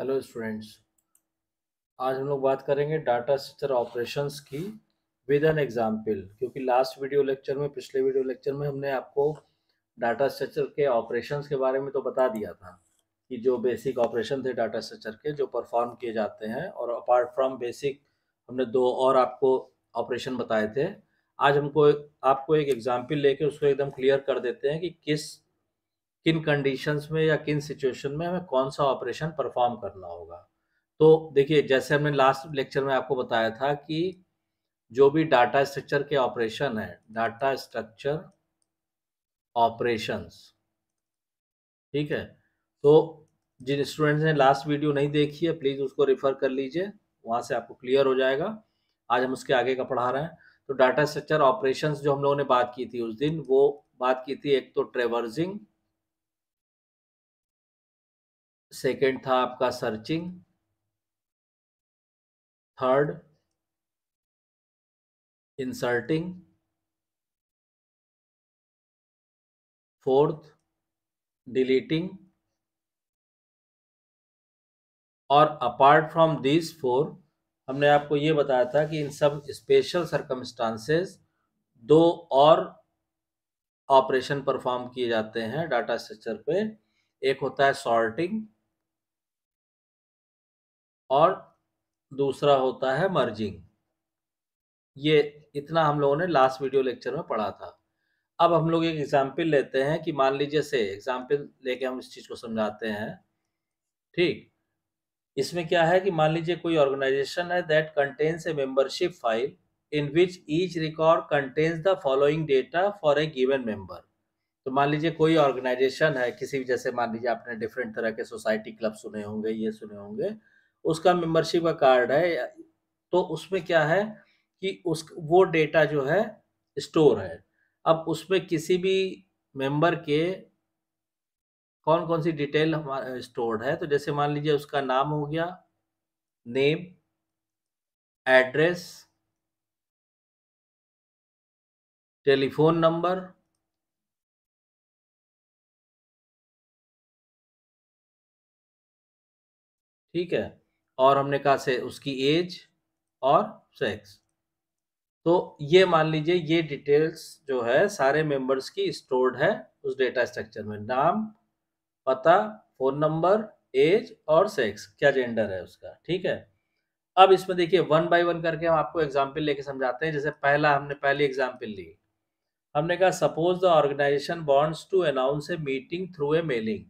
hello students आज हम लोग बात करेंगे डाटा स्ट्रक्चर ऑपरेशंस की विद एन एग्जांपल क्योंकि लास्ट वीडियो लेक्चर में पिछले वीडियो लेक्चर में हमने आपको डाटा स्ट्रक्चर के ऑपरेशंस के बारे में तो बता दिया था कि जो बेसिक ऑपरेशन थे डाटा स्ट्रक्चर के जो परफॉर्म किए जाते हैं और अपार्ट फ्रॉम बेसिक हमने दो और आपको ऑपरेशन बताए थे आज हमको आपको एक एग्जाम्पल लेके उसको एकदम क्लियर कर देते हैं कि किस किन कंडीशंस में या किन सिचुएशन में हमें कौन सा ऑपरेशन परफॉर्म करना होगा तो देखिए जैसे हमने लास्ट लेक्चर में आपको बताया था कि जो भी डाटा स्ट्रक्चर के ऑपरेशन है डाटा स्ट्रक्चर ऑपरेशंस ठीक है तो जिन स्टूडेंट्स ने लास्ट वीडियो नहीं देखी है प्लीज़ उसको रिफ़र कर लीजिए वहाँ से आपको क्लियर हो जाएगा आज हम उसके आगे का पढ़ा रहे हैं तो डाटा स्ट्रक्चर ऑपरेशंस जो हम लोगों ने बात की थी उस दिन वो बात की थी एक तो ट्रेवर्जिंग सेकेंड था आपका searching third inserting fourth deleting और अपार्ट फ्रॉम दिस फोर हमने आपको ये बताया था कि इन सब स्पेशल सरकमस्टांसेस दो और ऑपरेशन परफॉर्म किए जाते हैं डाटा स्ट्रक्चर पे एक होता है सॉर्टिंग और दूसरा होता है मर्जिंग ये इतना हम लोगों ने लास्ट वीडियो लेक्चर में पढ़ा था अब हम लोग एक एग्जाम्पल लेते हैं कि मान लीजिए से एग्जाम्पल लेके हम इस चीज़ को समझाते हैं ठीक इसमें क्या है कि मान लीजिए कोई ऑर्गेनाइजेशन है that contains a membership file in which each record contains the following data for a given member तो मान लीजिए कोई ऑर्गेनाइजेशन है किसी भी जैसे मान लीजिए आपने डिफरेंट तरह के सोसाइटी क्लब सुने होंगे ये सुने होंगे उसका मेंबरशिप का कार्ड है तो उसमें क्या है कि उस वो डेटा जो है स्टोर है अब उसमें किसी भी मेंबर के कौन कौन सी डिटेल हमारा स्टोर्ड है तो जैसे मान लीजिए उसका नाम हो गया नेम एड्रेस टेलीफोन नंबर ठीक है और हमने कहा से उसकी एज और सेक्स तो ये मान लीजिए ये डिटेल्स जो है सारे मेंबर्स की स्टोर्ड है उस डेटा स्ट्रक्चर में नाम पता फोन नंबर एज और सेक्स क्या जेंडर है उसका ठीक है अब इसमें देखिए वन बाय वन करके हम आपको एग्जाम्पल लेके समझाते हैं जैसे पहला हमने पहली एग्जाम्पल ली हमने कहा suppose the organisation bonds to announce a meeting through a mailing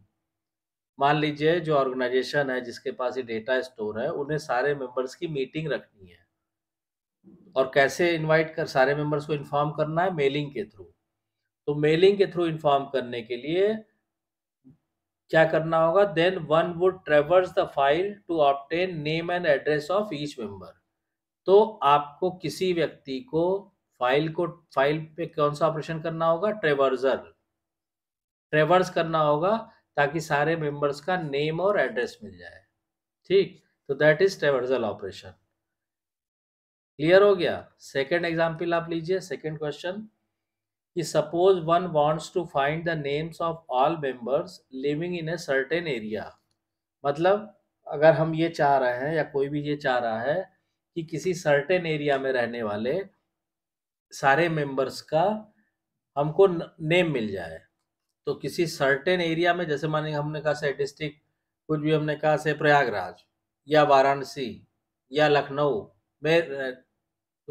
मान लीजिए जो ऑर्गेनाइजेशन है जिसके पास ये डेटा स्टोर है उन्हें सारे मेंबर्स की मीटिंग रखनी है और कैसे इनवाइट कर सारे मेंबर्स को इन्फॉर्म करना है मेलिंग के थ्रू तो मेलिंग के थ्रू इन्फॉर्म करने के लिए क्या करना होगा then one would traverse the file to obtain name and address of each member तो आपको किसी व्यक्ति को फाइल को फाइल पे कौन सा ऑपरेशन करना होगा ट्रेवर्जर ट्रेवर्स करना होगा ताकि सारे मेंबर्स का नेम और एड्रेस मिल जाए ठीक तो that is traversal operation clear हो गया सेकेंड एग्जाम्पल आप लीजिए सेकेंड क्वेश्चन कि suppose one wants to find the names of all members living in a certain area मतलब अगर हम ये चाह रहे हैं या कोई भी ये चाह रहा है कि किसी सर्टेन एरिया में रहने वाले सारे मेंबर्स का हमको नेम मिल जाए तो किसी सर्टेन एरिया में जैसे माने हमने कहा से डिस्ट्रिक्ट कुछ भी हमने कहा से प्रयागराज या वाराणसी या लखनऊ में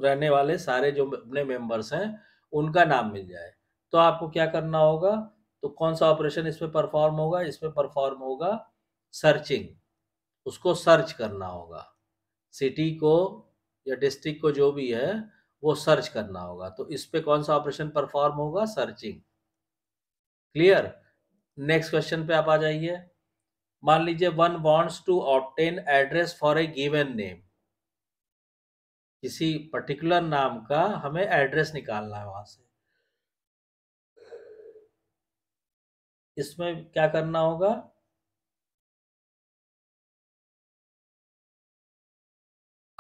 रहने वाले सारे जो अपने मेंबर्स हैं उनका नाम मिल जाए तो आपको क्या करना होगा तो कौन सा ऑपरेशन इस परफॉर्म होगा इस परफॉर्म होगा सर्चिंग उसको सर्च करना होगा सिटी को या डिस्ट्रिक्ट को जो भी है वो सर्च करना होगा तो इस पर कौन सा ऑपरेशन परफॉर्म होगा सर्चिंग क्लियर नेक्स्ट क्वेश्चन पे आप आ जाइए मान लीजिए one wants to obtain address for a given name किसी पर्टिकुलर नाम का हमें एड्रेस निकालना है वहां से इसमें क्या करना होगा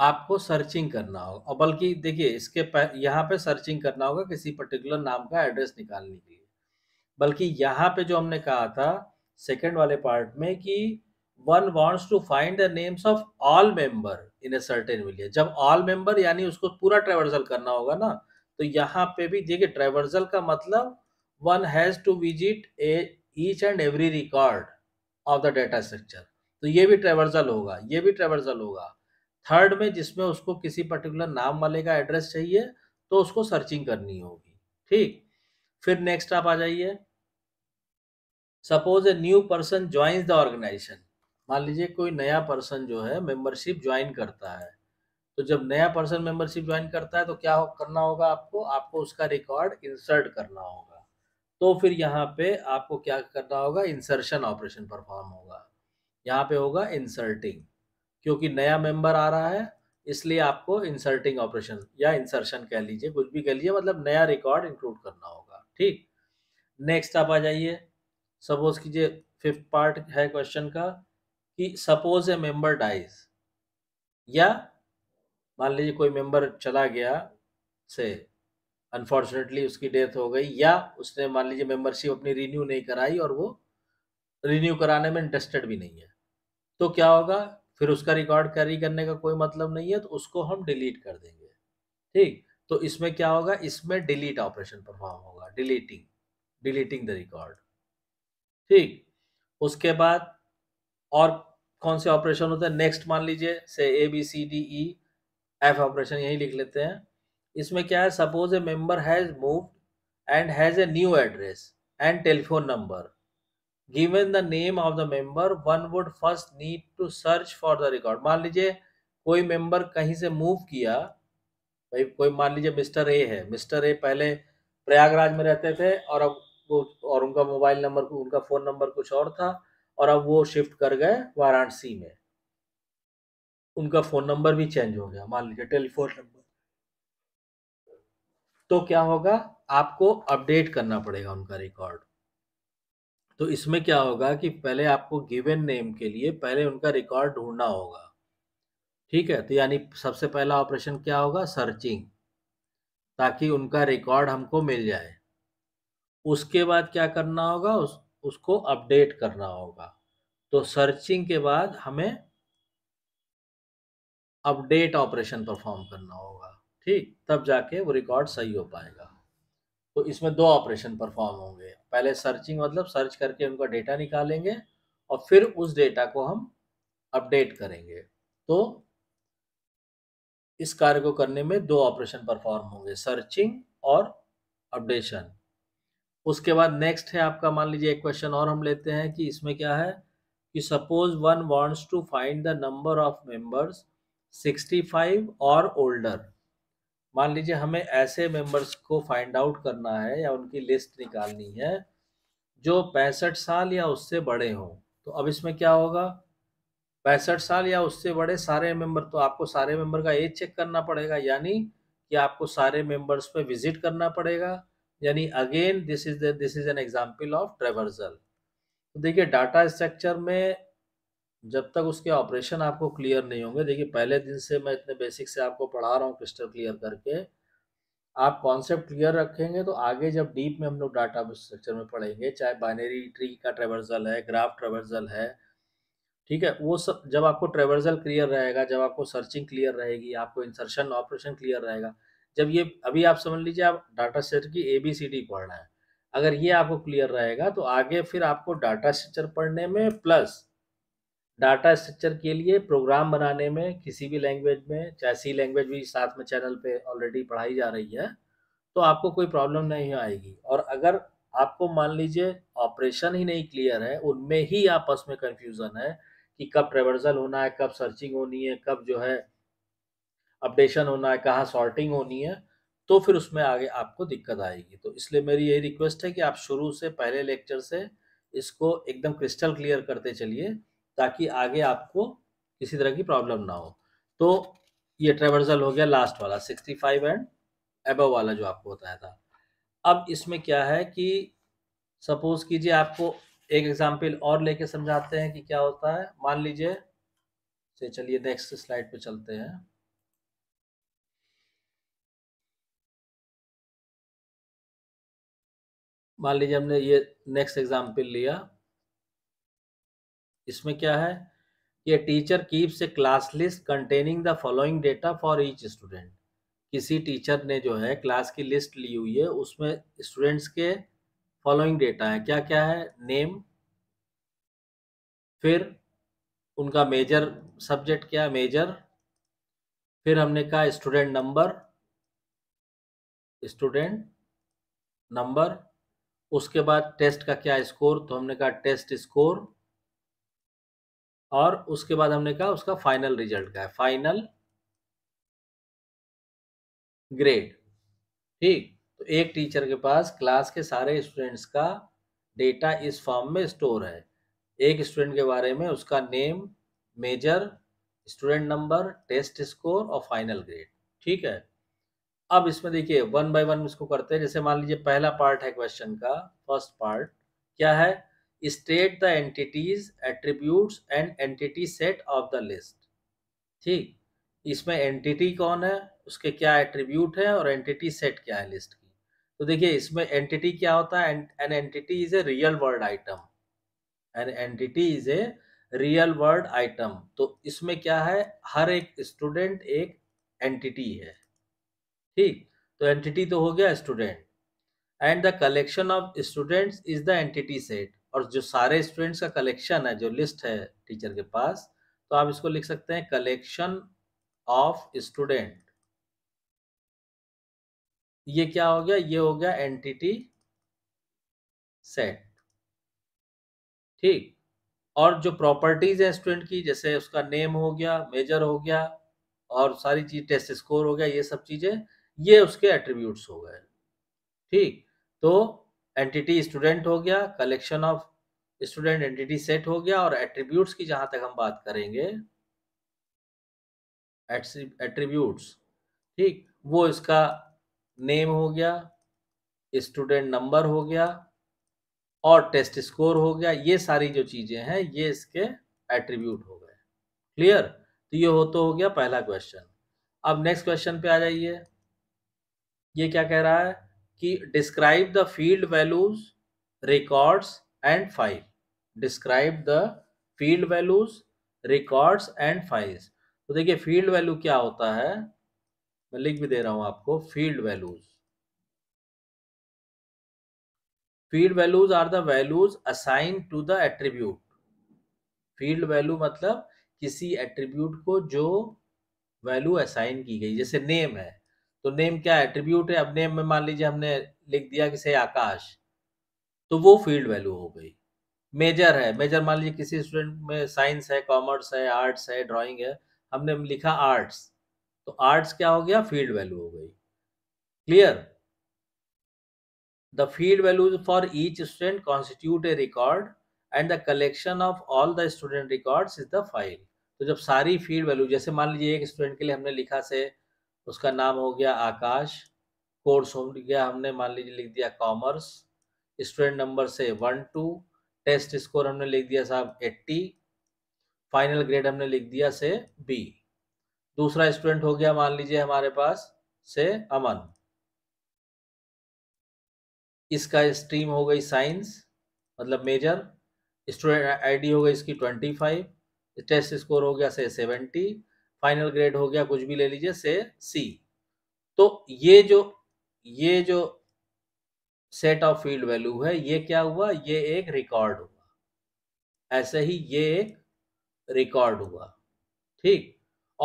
आपको सर्चिंग करना होगा और बल्कि देखिए इसके यहाँ पे सर्चिंग करना होगा किसी पर्टिकुलर नाम का एड्रेस निकालने के लिए बल्कि यहाँ पे जो हमने कहा था सेकेंड वाले पार्ट में कि one wants to find the names of all member in a certain village जब ऑल मेंबर यानी उसको पूरा ट्रेवर्सल करना होगा ना तो यहाँ पे भी देखिए ट्रेवर्सल का मतलब one has to visit a each and every record of the data structure तो ये भी ट्रेवर्सल होगा ये भी ट्रेवर्सल होगा थर्ड में जिसमें उसको किसी पर्टिकुलर नाम वाले का एड्रेस चाहिए तो उसको सर्चिंग करनी होगी ठीक फिर नेक्स्ट आप आ जाइए suppose a new person joins the organisation मान लीजिए कोई नया पर्सन जो है मेंबरशिप ज्वाइन करता है तो जब नया पर्सन मेंबरशिप ज्वाइन करता है तो क्या हो, करना होगा आपको आपको उसका रिकॉर्ड इंसर्ट करना होगा तो फिर यहाँ पे आपको क्या करना होगा इंसर्शन ऑपरेशन परफॉर्म होगा यहाँ पे होगा इंसर्टिंग क्योंकि नया मेंबर आ रहा है इसलिए आपको इंसर्टिंग ऑपरेशन या इंसर्शन कह लीजिए कुछ भी कह लीजिए मतलब नया रिकॉर्ड इंक्लूड करना होगा ठीक नेक्स्ट आप आ जाइए सपोज कीजिए फिफ्थ पार्ट है क्वेश्चन का कि सपोज ए मेंबर डाइज या मान लीजिए कोई मेंबर चला गया से अनफॉर्चुनेटली उसकी डेथ हो गई या उसने मान लीजिए मेंबरशिप अपनी रिन्यू नहीं कराई और वो रिन्यू कराने में इंटरेस्टेड भी नहीं है तो क्या होगा फिर उसका रिकॉर्ड कैरी करने का कोई मतलब नहीं है तो उसको हम डिलीट कर देंगे ठीक तो इसमें क्या होगा इसमें डिलीट ऑपरेशन परफॉर्म होगा डिलीटिंग डिलीटिंग द रिकॉर्ड ठीक उसके बाद और कौन से ऑपरेशन होते हैं नेक्स्ट मान लीजिए से A B C D E F operation यही लिख लेते हैं इसमें क्या है suppose a member has moved and has a new address and telephone number given the name of the member one would first need to search for the record मान लीजिए कोई मेंबर कहीं से मूव किया भाई कोई मान लीजिए मिस्टर ए है मिस्टर ए पहले प्रयागराज में रहते थे और अब को तो, और उनका मोबाइल नंबर उनका फ़ोन नंबर कुछ और था और अब वो शिफ्ट कर गए वाराणसी में उनका फ़ोन नंबर भी चेंज हो गया मान लीजिए टेलीफोन नंबर तो क्या होगा आपको अपडेट करना पड़ेगा उनका रिकॉर्ड तो इसमें क्या होगा कि पहले आपको गिवन नेम के लिए पहले उनका रिकॉर्ड ढूंढना होगा ठीक है तो यानी सबसे पहला ऑपरेशन क्या होगा सर्चिंग ताकि उनका रिकॉर्ड हमको मिल जाए उसके बाद क्या करना होगा उस उसको अपडेट करना होगा तो सर्चिंग के बाद हमें अपडेट ऑपरेशन परफॉर्म करना होगा ठीक तब जाके वो रिकॉर्ड सही हो पाएगा तो इसमें दो ऑपरेशन परफॉर्म होंगे पहले सर्चिंग मतलब सर्च करके उनका डेटा निकालेंगे और फिर उस डेटा को हम अपडेट करेंगे तो इस कार्य को करने में दो ऑपरेशन परफॉर्म होंगे सर्चिंग और अपडेशन उसके बाद नेक्स्ट है आपका मान लीजिए एक क्वेश्चन और हम लेते हैं कि इसमें क्या है कि suppose one wants to find the number of members 65 और ओल्डर मान लीजिए हमें ऐसे मेंबर्स को फाइंड आउट करना है या उनकी लिस्ट निकालनी है जो पैंसठ साल या उससे बड़े हों तो अब इसमें क्या होगा पैंसठ साल या उससे बड़े सारे मेंबर तो आपको सारे मेंबर का एज चेक करना पड़ेगा यानी कि आपको सारे मेंबर्स पे विजिट करना पड़ेगा यानी again this is this is an example of traversal तो देखिए डाटा स्ट्रक्चर में जब तक उसके ऑपरेशन आपको क्लियर नहीं होंगे देखिए पहले दिन से मैं इतने बेसिक से आपको पढ़ा रहा हूँ क्रिस्टल क्लियर करके आप कॉन्सेप्ट क्लियर रखेंगे तो आगे जब डीप में हम लोग डाटा स्ट्रक्चर में पढ़ेंगे चाहे बाइनरी ट्री का ट्रेवर्सल है ग्राफ ट्रेवर्सल है ठीक है वो सब जब आपको ट्रेवर्सल क्लियर रहेगा जब आपको सर्चिंग क्लियर रहेगी आपको इंसर्शन ऑपरेशन क्लियर रहेगा जब ये अभी आप समझ लीजिए आप डाटा स्ट्रक्चर की ए बी सी डी पढ़ना है अगर ये आपको क्लियर रहेगा तो आगे फिर आपको डाटा स्ट्रक्चर पढ़ने में प्लस डाटा स्ट्रक्चर के लिए प्रोग्राम बनाने में किसी भी लैंग्वेज में चाहे सी लैंग्वेज भी साथ में चैनल पे ऑलरेडी पढ़ाई जा रही है तो आपको कोई प्रॉब्लम नहीं आएगी और अगर आपको मान लीजिए ऑपरेशन ही नहीं क्लियर है उनमें ही आपस में कन्फ्यूज़न है कि कब ट्रेवर्जल होना है कब सर्चिंग होनी है कब जो है अपडेशन होना है कहाँ सॉर्टिंग होनी है तो फिर उसमें आगे आपको दिक्कत आएगी तो इसलिए मेरी यही रिक्वेस्ट है कि आप शुरू से पहले लेक्चर से इसको एकदम क्रिस्टल क्लियर करते चलिए ताकि आगे आपको किसी तरह की प्रॉब्लम ना हो तो ये ट्रेवर्सल हो गया लास्ट वाला 65 एंड एबो वाला जो आपको बताया था अब इसमें क्या है कि सपोज कीजिए आपको एक एग्जाम्पल और लेके समझाते हैं कि क्या होता है मान लीजिए चलिए नेक्स्ट स्लाइड पे चलते हैं मान लीजिए हमने ये नेक्स्ट एग्जाम्पल लिया इसमें क्या है कि teacher keeps a class list containing the following data for each student किसी टीचर ने जो है क्लास की लिस्ट ली हुई है उसमें स्टूडेंट्स के फॉलोइंग डेटा है क्या क्या है नेम फिर उनका मेजर सब्जेक्ट क्या है मेजर फिर हमने कहा स्टूडेंट नंबर स्टूडेंट नंबर उसके बाद टेस्ट का क्या स्कोर तो हमने कहा टेस्ट स्कोर और उसके बाद हमने कहा उसका फाइनल रिजल्ट का है फाइनल ग्रेड ठीक तो एक टीचर के पास क्लास के सारे स्टूडेंट्स का डेटा इस फॉर्म में स्टोर है एक स्टूडेंट के बारे में उसका name major student number test score और फाइनल ग्रेड ठीक है अब इसमें देखिए वन बाय वन इसको करते हैं जैसे मान लीजिए पहला पार्ट है क्वेश्चन का फर्स्ट पार्ट क्या है state the entities attribute and entity set of the list ठीक इसमें एंटिटी कौन है उसके क्या एट्रीब्यूट है और एंटिटी सेट क्या है लिस्ट की तो देखिए इसमें एंटिटी क्या होता है an entity is a real world item an entity is a real world item तो इसमें क्या है हर एक स्टूडेंट एक एंटिटी है ठीक तो एंटिटी तो हो गया student and the collection of students is the entity set और जो सारे स्टूडेंट्स का कलेक्शन है जो लिस्ट है टीचर के पास तो आप इसको लिख सकते हैं कलेक्शन ऑफ स्टूडेंट ये क्या हो गया ये हो गया एंटिटी सेट ठीक और जो प्रॉपर्टीज हैं स्टूडेंट की जैसे उसका नेम हो गया मेजर हो गया और सारी चीज टेस्ट स्कोर हो गया ये सब चीजें ये उसके एट्रीब्यूट्स हो गए ठीक तो एंटिटी स्टूडेंट हो गया collection of student entity set हो गया और एट्रीब्यूट्स की जहां तक हम बात करेंगे एट्रीब्यूट्स ठीक वो इसका नेम हो गया स्टूडेंट नंबर हो गया और टेस्ट स्कोर हो गया ये सारी जो चीजें हैं ये इसके एट्रीब्यूट हो गए क्लियर तो ये हो तो हो गया पहला क्वेश्चन अब नेक्स्ट क्वेश्चन पे आ जाइए ये क्या कह रहा है कि describe the field values records and file describe the field values records and files तो देखिए फील्ड वैल्यू क्या होता है मैं लिख भी दे रहा हूं आपको field values field values are the values assign to the attribute field value मतलब किसी एट्रीब्यूट को जो वैल्यू असाइन की गई जैसे नेम है तो नेम क्या एट्रीब्यूट है अब नेम में मान लीजिए हमने लिख दिया कि से आकाश तो वो फील्ड वैल्यू हो गई मेजर है मेजर मान लीजिए किसी स्टूडेंट में साइंस है कॉमर्स है आर्ट्स है ड्राइंग है हमने लिखा आर्ट्स तो आर्ट्स क्या हो गया फील्ड वैल्यू हो गई clear the field values for each student constitute a record and the collection of all the student records is the file तो जब सारी फील्ड वैल्यू जैसे मान लीजिए एक स्टूडेंट के लिए हमने लिखा से उसका नाम हो गया आकाश कोर्स हो गया हमने मान लीजिए लिख दिया कॉमर्स स्टूडेंट नंबर से वन टू टेस्ट स्कोर हमने लिख दिया साहब एट्टी फाइनल ग्रेड हमने लिख दिया से बी दूसरा स्टूडेंट हो गया मान लीजिए हमारे पास से अमन इसका स्ट्रीम हो गई साइंस मतलब मेजर स्टूडेंट आईडी हो गई इसकी ट्वेंटी फाइव टेस्ट स्कोर हो गया से सेवेंटी फाइनल ग्रेड हो गया कुछ भी ले लीजिए से सी तो ये जो ये जो सेट ऑफ फील्ड वैल्यू है ये क्या हुआ ये एक रिकॉर्ड हुआ ऐसे ही ये एक रिकॉर्ड हुआ ठीक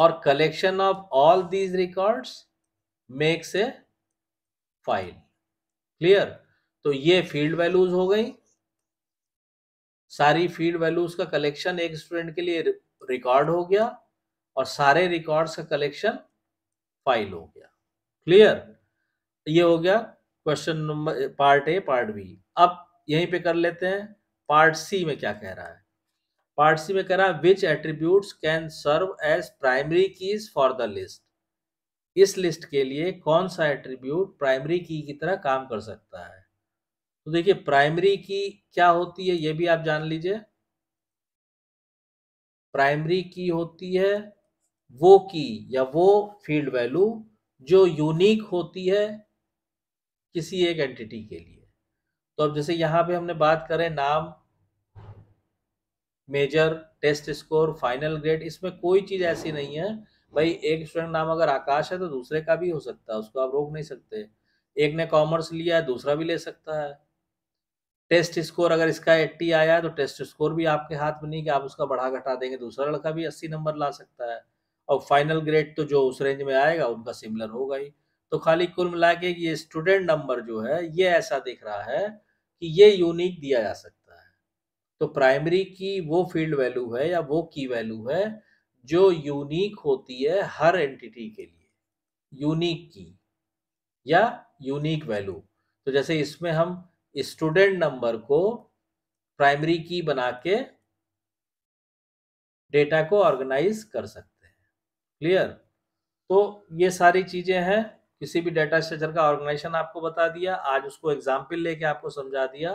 और collection of all these records makes a file clear तो ये फील्ड वैल्यूज हो गई सारी फील्ड वैल्यूज का कलेक्शन एक स्टूडेंट के लिए रिकॉर्ड हो गया और सारे रिकॉर्ड्स का कलेक्शन फाइल हो गया क्लियर ये हो गया question number part A part B अब यहीं पे कर लेते हैं पार्ट सी में क्या कह रहा है पार्ट सी में कह रहा है which attributes can serve as primary keys for the list इस लिस्ट के लिए कौन सा एट्रीब्यूट प्राइमरी की की तरह काम कर सकता है तो देखिए प्राइमरी की क्या होती है ये भी आप जान लीजिए प्राइमरी की होती है वो की या वो फील्ड वैल्यू जो यूनिक होती है किसी एक एंटिटी के लिए तो अब जैसे यहाँ पे हमने बात करें नाम major test score final grade इसमें कोई चीज़ ऐसी नहीं है भाई एक स्टूडेंट नाम अगर आकाश है तो दूसरे का भी हो सकता है उसको आप रोक नहीं सकते एक ने कॉमर्स लिया है दूसरा भी ले सकता है टेस्ट स्कोर अगर इसका एट्टी आया है तो टेस्ट स्कोर भी आपके हाथ में नहीं कि आप उसका बढ़ा घटा देंगे दूसरा लड़का भी अस्सी नंबर ला सकता है और फाइनल ग्रेड तो जो उस रेंज में आएगा उनका सिमिलर होगा ही तो खाली कुल मिला के ये स्टूडेंट नंबर जो है ये ऐसा दिख रहा है कि ये यूनिक दिया जा सकता है तो प्राइमरी की वो फील्ड वैल्यू है या वो की वैल्यू है जो यूनिक होती है हर एंटिटी के लिए यूनिक की या यूनिक वैल्यू तो जैसे इसमें हम स्टूडेंट नंबर को प्राइमरी की बना के डेटा को ऑर्गेनाइज कर सकते क्लियर तो ये सारी चीजें हैं किसी भी डेटा स्ट्रक्चर का ऑर्गेनाइजेशन आपको बता दिया आज उसको एग्जाम्पल लेके आपको समझा दिया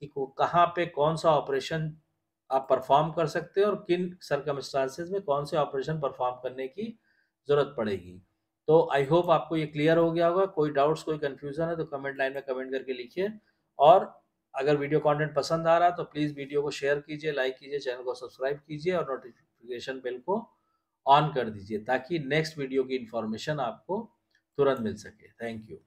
कि कहाँ पे कौन सा ऑपरेशन आप परफॉर्म कर सकते हैं और किन सरकमस्टांसेस में कौन से ऑपरेशन परफॉर्म करने की ज़रूरत पड़ेगी तो आई होप आपको ये क्लियर हो गया होगा कोई डाउट्स कोई कन्फ्यूज़न है तो कमेंट लाइन में कमेंट करके लिखिए और अगर वीडियो कंटेंट पसंद आ रहा है तो प्लीज़ वीडियो को शेयर कीजिए लाइक कीजिए चैनल को सब्सक्राइब कीजिए और नोटिफिकेशन बिल को ऑन कर दीजिए ताकि नेक्स्ट वीडियो की इन्फॉर्मेशन आपको तुरंत मिल सके थैंक यू